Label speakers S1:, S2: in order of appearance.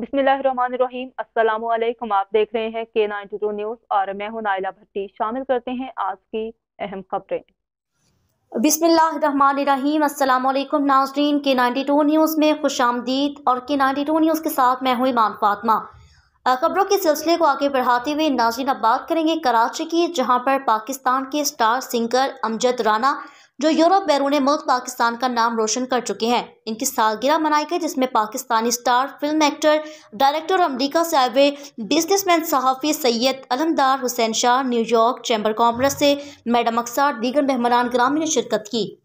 S1: बिस्मिल्लाहिर्रहमानिर्रहीम अस्सलाम वालेकुम आप देख रहे हैं के नाइन्टी टू न्यूज़ और मैं हूं नाइला भट्टी शामिल करते हैं आज की अहम खबरें
S2: बिस्मिल्लाहिर्रहमानिर्रहीम अस्सलाम वालेकुम नाजरीन के नाइन्टी टू न्यूज़ में खुश आमदीद और के नाइन्टी टू न्यूज़ के साथ मैं हूँ इमान फातमा खबरों के सिलसिले को आगे बढ़ाते हुए नाजरीन अब बात करेंगे कराची की जहाँ पर पाकिस्तान के स्टार सिंगर अमजद राना जो यूरोप बैरून मुल्क पाकिस्तान का नाम रोशन कर चुके हैं इनकी सालगिरह मनाई गई जिसमें Pakistani star film actor director और अमरीका से आए हुए बिजनेसमैन सहाफ़ी Syed Alamdar Hussain Shah New York chamber commerce से मैडम अक्सार दीगर मेहमान ग्रामी ने शिरकत की